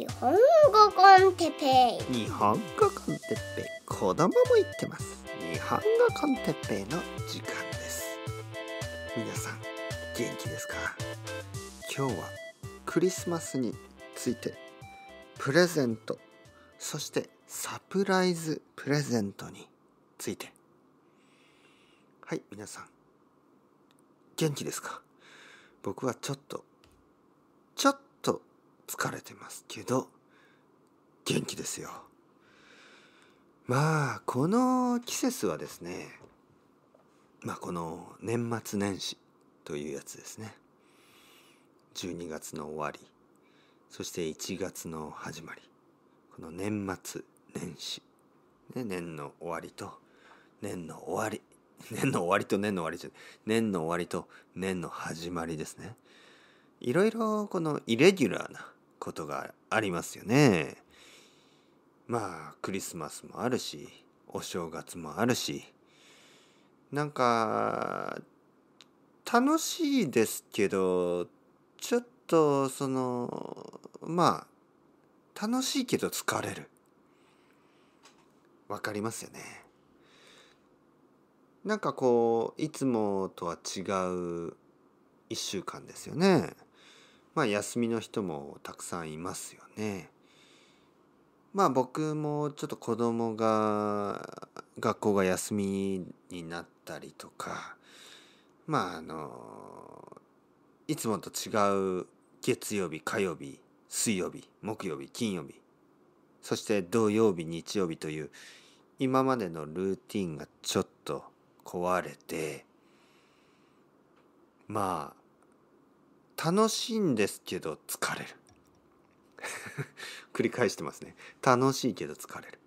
日本語コンテペイ日本語コンテペイ子供も言ってます日本語コンテペイの時間です皆さん元気ですか今日はクリスマスについてプレゼントそしてサプライズプレゼントについてはい皆さん元気ですか僕はちょっとちょっと疲れてますけど元気ですよまあこの季節はですねまあこの年末年始というやつですね12月の終わりそして1月の始まりこの年末年始、ね、年の終わりと年の終わり 年の終わりと年の終わりじゃ年の終わりと年の始まりですねいろいろこのイレギュラーなことがありますよね。まあクリスマスもあるしお正月もあるしなんか楽しいですけどちょっとそのまあ楽しいけど疲れるわかりますよねなんかこういつもとは違う1週間ですよね。まあ休みの人もたくさんいますよね。まあ僕もちょっと子供が学校が休みになったりとかまああのいつもと違う月曜日火曜日水曜日木曜日金曜日そして土曜日日曜日という今までのルーティンがちょっと壊れてまあ楽しいんですけど疲れる 繰り返してますね楽しいけど疲れる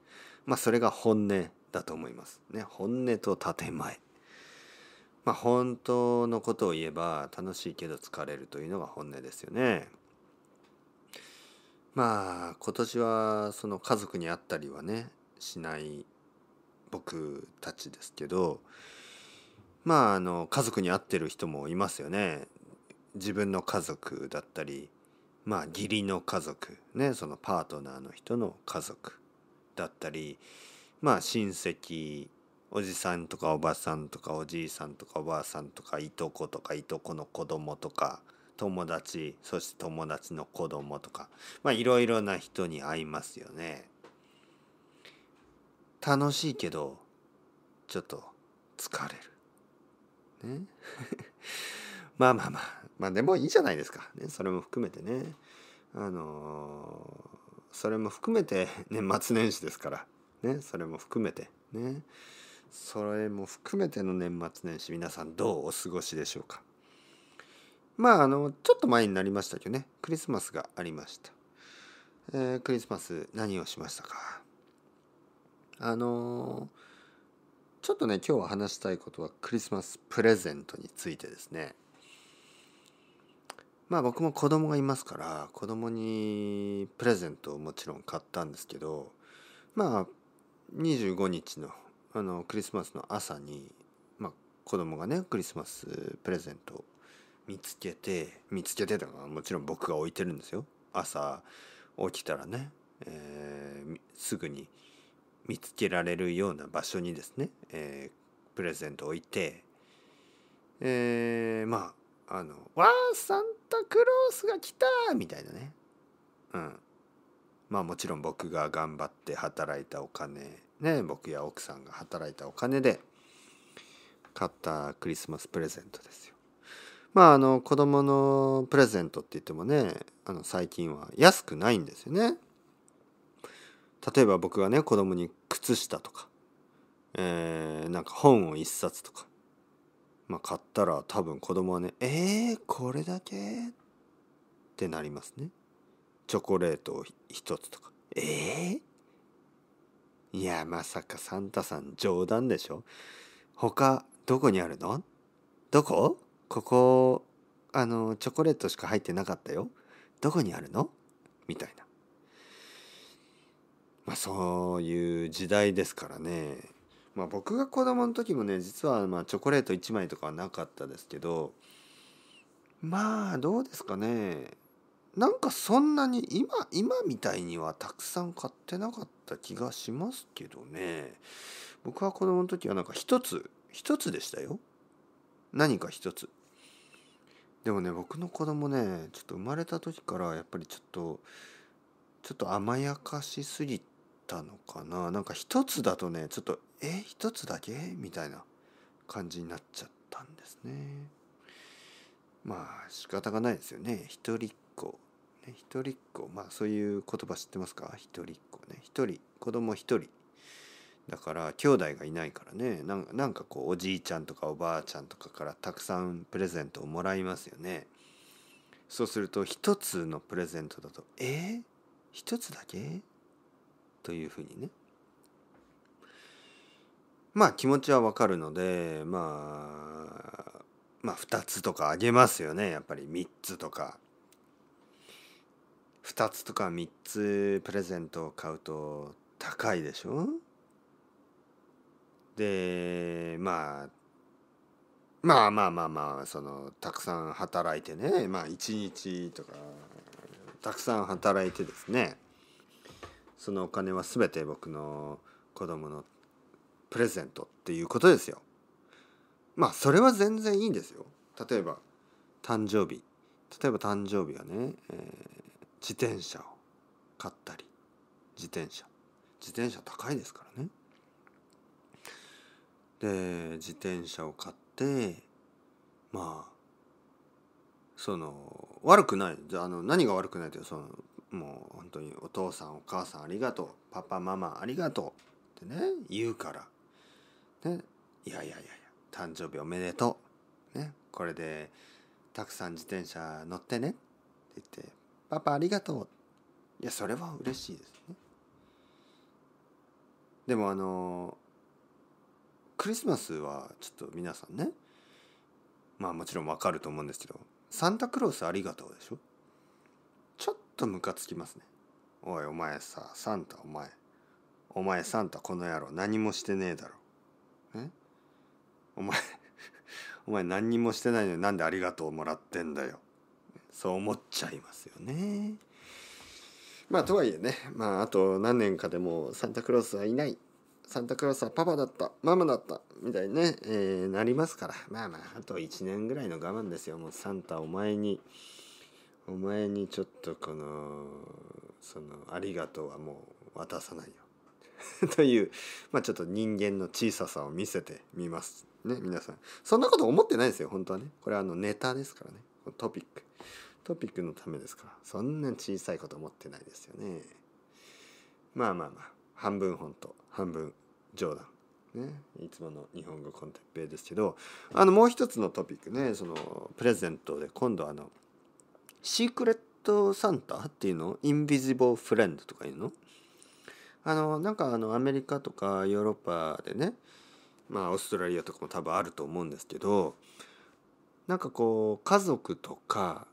まあそれが本音だと思いますね本音と建前まあ本当のことを言えば楽しいけど疲れるというのが本音ですよねまあ今年はその家族に会ったりはねしない僕たちですけどまああの家族に会ってる人もいますよね自分の家族だったりまあ義理の家族ねそのパートナーの人の家族だったりまあ親戚おじさんとかおばさんとかおじいさんとかおばあさんとかいとことかいとこの子供とか友達そして友達の子供とかまあいろいろな人に会いますよね。楽しいけどちょっと疲れる。ね まあまあまあまあでもいいじゃないですか、ね、それも含めてねあのー、それも含めて年末年始ですからねそれも含めてねそれも含めての年末年始皆さんどうお過ごしでしょうかまああのちょっと前になりましたけどねクリスマスがありました、えー、クリスマス何をしましたかあのー、ちょっとね今日は話したいことはクリスマスプレゼントについてですねまあ僕も子供がいますから子供にプレゼントをもちろん買ったんですけどまあ25日のあのクリスマスの朝に、まあ、子供がねクリスマスプレゼントを見つけて見つけてたのはもちろん僕が置いてるんですよ朝起きたらね、えー、すぐに見つけられるような場所にですね、えー、プレゼント置いてえー、まああの「わあサンタクロースが来た!」みたいなねうんまあもちろん僕が頑張って働いたお金ね僕や奥さんが働いたお金で買ったクリスマスプレゼントですよまああの子供のプレゼントって言ってもねあの最近は安くないんですよね例えば僕がね子供に靴下とか、えー、なんか本を1冊とかまあ、買ったら多分子供はね「えー、これだけ?」ってなりますね。チョコレートを1つとか「えー、いやまさかサンタさん冗談でしょ他どこにあるのどこここあのチョコレートしか入ってなかったよどこにあるの?」みたいな。まあそういう時代ですからねまあ、僕が子供の時もね実はまチョコレート1枚とかはなかったですけどまあどうですかねなんかそんなに今今みたいにはたくさん買ってなかった気がしますけどね僕は子供の時はなんか一つ一つでしたよ何か一つでもね僕の子供ねちょっと生まれた時からやっぱりちょっとちょっと甘やかしすぎてたのかななんか一つだとねちょっと「え一つだけ?」みたいな感じになっちゃったんですね。まあ仕方がないですよね一人っ子。ね、一人っ子まあそういう言葉知ってますか一人っ子ね一人子供一人だから兄弟がいないからねなんかこうおじいちゃんとかおばあちゃんとかからたくさんプレゼントをもらいますよねそうすると一つのプレゼントだと「え一つだけ?」というふうにねまあ気持ちはわかるのでまあまあ2つとかあげますよねやっぱり3つとか2つとか3つプレゼントを買うと高いでしょでまあまあまあまあまあそのたくさん働いてねまあ1日とかたくさん働いてですねそのお金は全て僕の子供のプレゼントっていうことですよ。まあそれは全然いいんですよ。例えば誕生日例えば誕生日はね、えー、自転車を買ったり自転車自転車高いですからね。で自転車を買ってまあその悪くないあの何が悪くないというそのもう本当にお父さんお母さんありがとうパパママありがとうってね言うから、ね、いやいやいやいや誕生日おめでとう、ね、これでたくさん自転車乗ってねって言ってパパありがとういやそれは嬉しいですねでもあのクリスマスはちょっと皆さんねまあもちろんわかると思うんですけどサンタクロースありがとうでしょとムカつきますねおいお前さサンタお前お前サンタこの野郎何もしてねえだろえお前 お前何にもしてないのになんでありがとうもらってんだよそう思っちゃいますよねまあとはいえねまああと何年かでもサンタクロースはいないサンタクロースはパパだったママだったみたいにね、えー、なりますからまあまああと1年ぐらいの我慢ですよもうサンタお前に。お前にちょっとこのそのありがとうはもう渡さないよ という、まあ、ちょっと人間の小ささを見せてみますね皆さんそんなこと思ってないですよ本当はねこれはあのネタですからねトピックトピックのためですからそんな小さいこと思ってないですよねまあまあまあ半分本当半分冗談ね、いつもの日本語コンテッペイですけどあのもう一つのトピックねそのプレゼントで今度あのシークレットサンタっていうのインビジブルフレンドとかいうのあのなんかあのアメリカとかヨーロッパでねまあオーストラリアとかも多分あると思うんですけどなんかこう家族とか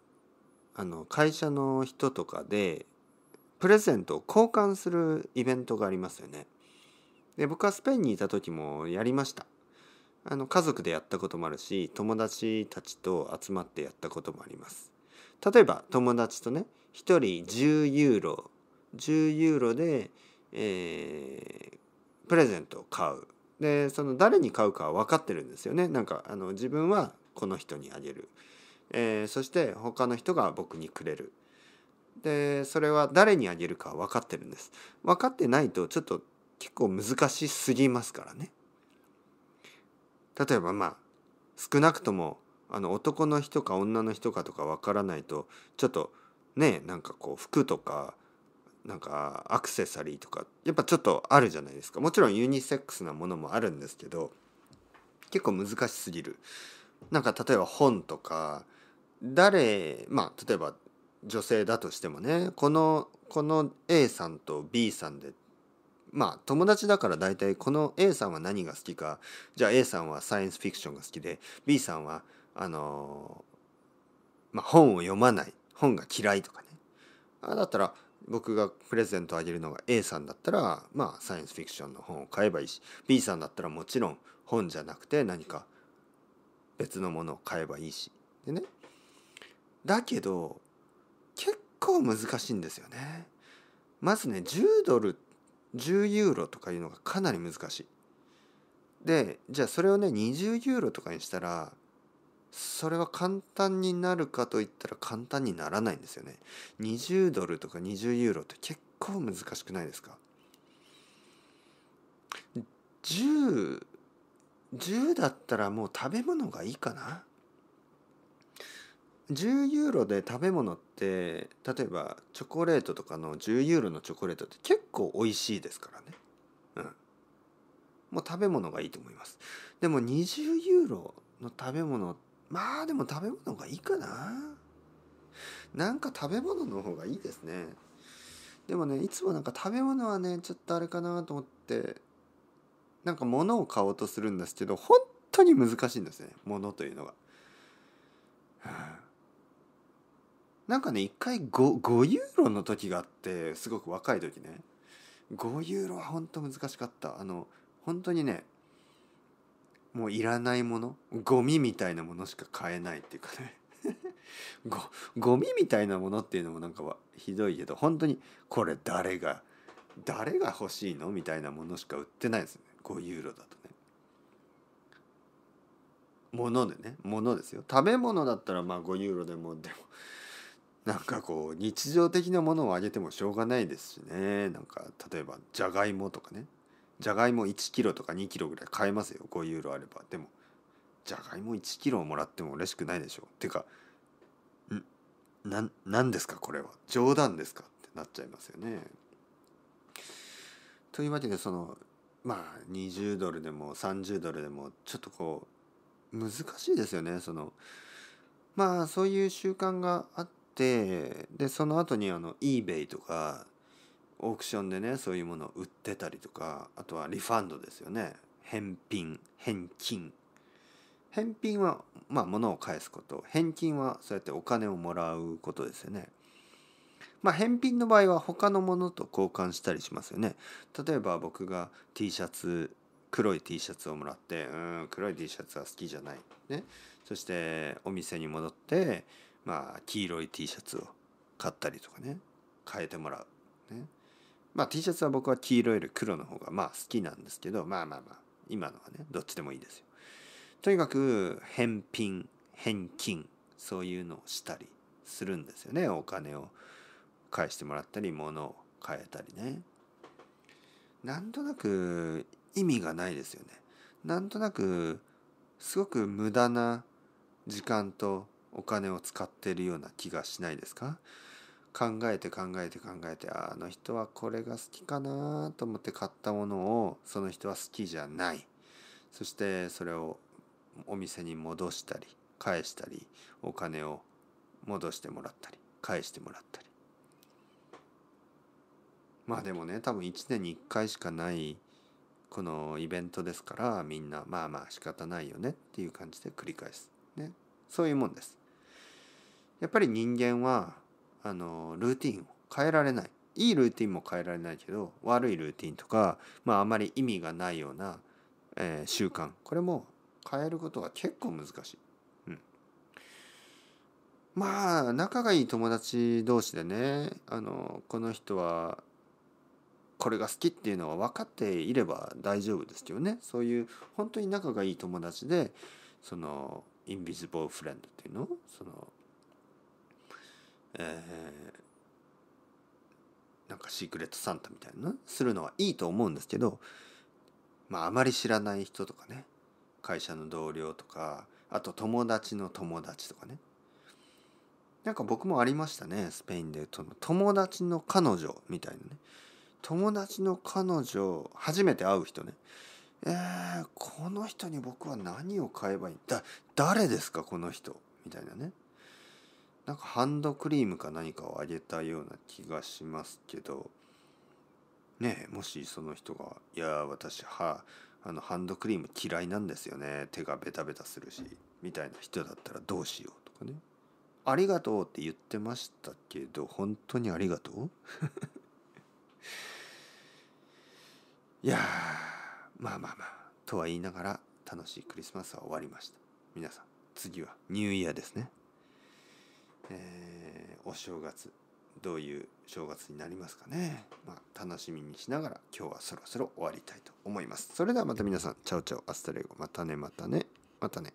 あの会社の人とかでプレゼントを交換するイベントがありますよね。で僕はスペインにいた時もやりました。あの家族でやったこともあるし友達たちと集まってやったこともあります。例えば友達とね1人10ユーロ10ユーロで、えー、プレゼントを買うでその誰に買うかは分かってるんですよねなんかあの自分はこの人にあげる、えー、そして他の人が僕にくれるでそれは誰にあげるか分かってるんです分かってないとちょっと結構難しすぎますからね例えばまあ少なくともあの男の人か女の人かとかわからないとちょっとねなんかこう服とかなんかアクセサリーとかやっぱちょっとあるじゃないですかもちろんユニセックスなものもあるんですけど結構難しすぎるなんか例えば本とか誰まあ例えば女性だとしてもねこのこの A さんと B さんでまあ友達だから大体この A さんは何が好きかじゃあ A さんはサイエンスフィクションが好きで B さんはあのまあ、本を読まない本が嫌いとかねあだったら僕がプレゼントあげるのが A さんだったらまあサイエンスフィクションの本を買えばいいし B さんだったらもちろん本じゃなくて何か別のものを買えばいいしでねだけど結構難しいんですよねまずね10ドル10ユーロとかいうのがかなり難しいでじゃあそれをね20ユーロとかにしたらそれは簡単になるかといったら簡単にならないんですよね。20ドルとか20ユーロって結構難しくないですか ?10、10だったらもう食べ物がいいかな ?10 ユーロで食べ物って例えばチョコレートとかの10ユーロのチョコレートって結構美味しいですからね。うん。もう食べ物がいいと思います。でも20ユーロの食べ物ってまあでも食べ物がいいかな。なんか食べ物の方がいいですね。でもね、いつもなんか食べ物はね、ちょっとあれかなと思って、なんか物を買おうとするんですけど、本当に難しいんですね。物というのが。なんかね、一回 5, 5ユーロの時があって、すごく若い時ね。5ユーロは本当難しかった。あの、本当にね、もういらないものゴミみたいなものしか買えないっていうかね ごゴミみたいなものっていうのもなんかひどいけど本当にこれ誰が誰が欲しいのみたいなものしか売ってないですね5ユーロだとね。物でね物ですよ食べ物だったらまあ5ユーロでもでもなんかこう日常的なものをあげてもしょうがないですしねなんか例えばじゃがいもとかねじゃがいも1キロとか2キロぐらい買えますよ5ユーロあればでもじゃがいも1キロもらっても嬉しくないでしょっていうかん何ですかこれは冗談ですかってなっちゃいますよね。というわけでそのまあ20ドルでも30ドルでもちょっとこう難しいですよねそのまあそういう習慣があってでその後にあの eBay とかオークションでねそういうものを売ってたりとかあとはリファンドですよね返品返金返品はまあ物を返すこと返金はそうやってお金をもらうことですよねまあ返品の場合は他のものと交換したりしますよね例えば僕が T シャツ黒い T シャツをもらってうん黒い T シャツは好きじゃないねそしてお店に戻ってまあ黄色い T シャツを買ったりとかね変えてもらうねまあ T シャツは僕は黄色より黒の方がまあ好きなんですけど、まあまあまあ、今のはね、どっちでもいいですよ。とにかく、返品、返金、そういうのをしたりするんですよね。お金を返してもらったり、物を変えたりね。なんとなく意味がないですよね。なんとなく、すごく無駄な時間とお金を使っているような気がしないですか考えて考えて考えてあの人はこれが好きかなと思って買ったものをその人は好きじゃないそしてそれをお店に戻したり返したりお金を戻してもらったり返してもらったりまあでもね多分1年に1回しかないこのイベントですからみんなまあまあ仕方ないよねっていう感じで繰り返すねそういうもんですやっぱり人間はあのルーティンを変えられないいいルーティンも変えられないけど悪いルーティンとか、まあ、あまり意味がないような、えー、習慣これも変えることは結構難しい。うん、まあ仲がいい友達同士でねあのこの人はこれが好きっていうのは分かっていれば大丈夫ですけどねそういう本当に仲がいい友達でそのインビズボーフレンドっていうのそのえー、なんかシークレットサンタみたいなするのはいいと思うんですけど、まあ、あまり知らない人とかね会社の同僚とかあと友達の友達とかねなんか僕もありましたねスペインで友達の彼女みたいなね友達の彼女初めて会う人ねえー、この人に僕は何を買えばいいんだ誰ですかこの人みたいなねなんかハンドクリームか何かをあげたような気がしますけどねもしその人が「いや私はあのハンドクリーム嫌いなんですよね手がベタベタするし」みたいな人だったらどうしようとかね「ありがとう」って言ってましたけど本当にありがとう いやまあまあまあとは言いながら楽しいクリスマスは終わりました皆さん次はニューイヤーですねえー、お正月どういう正月になりますかね、まあ、楽しみにしながら今日はそろそろ終わりたいと思いますそれではまた皆さんチャオチャオアスタレゴまたねまたねまたね